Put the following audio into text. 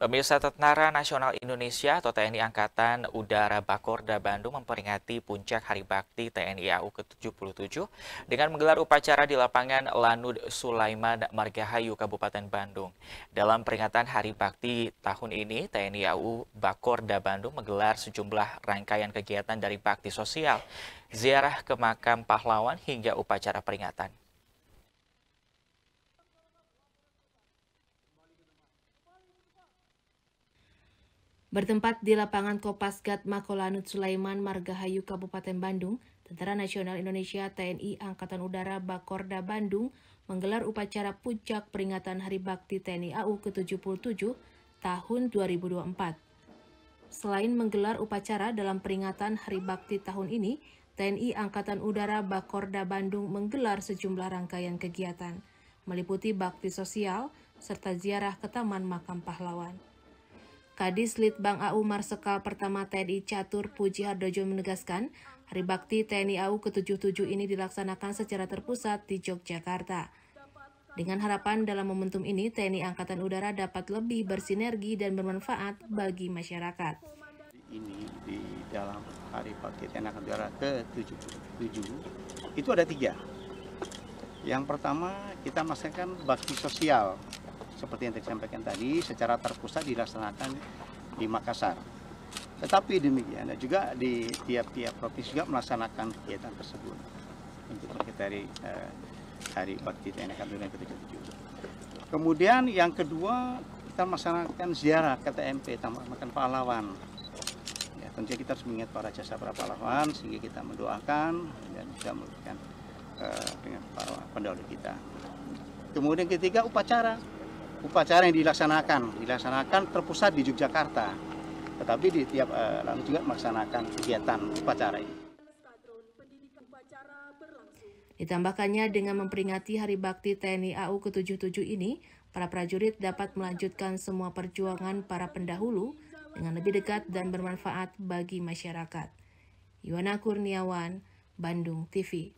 Pemirsa Tentara Nasional Indonesia atau TNI Angkatan Udara Bakorda Bandung memperingati puncak Hari Bakti TNI AU ke-77 dengan menggelar upacara di lapangan Lanud Sulaiman Margahayu Kabupaten Bandung. Dalam peringatan Hari Bakti tahun ini, TNI AU Bakorda Bandung menggelar sejumlah rangkaian kegiatan dari bakti sosial, ziarah ke makam pahlawan hingga upacara peringatan. Bertempat di lapangan Kopasgat Makolanut Sulaiman Margahayu Kabupaten Bandung, Tentara Nasional Indonesia TNI Angkatan Udara Bakorda Bandung menggelar upacara puncak peringatan Hari Bakti TNI AU ke-77 tahun 2024. Selain menggelar upacara dalam peringatan Hari Bakti tahun ini, TNI Angkatan Udara Bakorda Bandung menggelar sejumlah rangkaian kegiatan, meliputi bakti sosial serta ziarah ke Taman Makam Pahlawan. Kadis Litbang AU Marsekal Pertama TNI Catur Puji Hardojo menegaskan, Hari Bakti TNI AU ke-77 ini dilaksanakan secara terpusat di Yogyakarta. Dengan harapan dalam momentum ini, TNI Angkatan Udara dapat lebih bersinergi dan bermanfaat bagi masyarakat. Ini di dalam Hari Bakti TNI Angkatan Udara ke-77, itu ada tiga. Yang pertama, kita masukkan bakti sosial seperti yang saya tadi secara terpusat dilaksanakan di Makassar. Tetapi demikian juga di tiap-tiap provinsi juga melaksanakan kegiatan tersebut untuk mengikuti eh, Hari Bakti TNI Dunia ke-77. Kemudian yang kedua kita melaksanakan ziarah ke TMP Taman Makan Pahlawan. Ya, tentunya kita harus mengingat para jasa para pahlawan sehingga kita mendoakan dan bisa melakukan eh, dengan para pendahulu kita. Kemudian ketiga upacara upacara yang dilaksanakan dilaksanakan terpusat di Yogyakarta tetapi di tiap eh, lalu juga melaksanakan kegiatan upacara ini Ditambahkannya dengan memperingati Hari Bakti TNI AU ke-77 ini, para prajurit dapat melanjutkan semua perjuangan para pendahulu dengan lebih dekat dan bermanfaat bagi masyarakat. Yuwana Kurniawan, Bandung TV.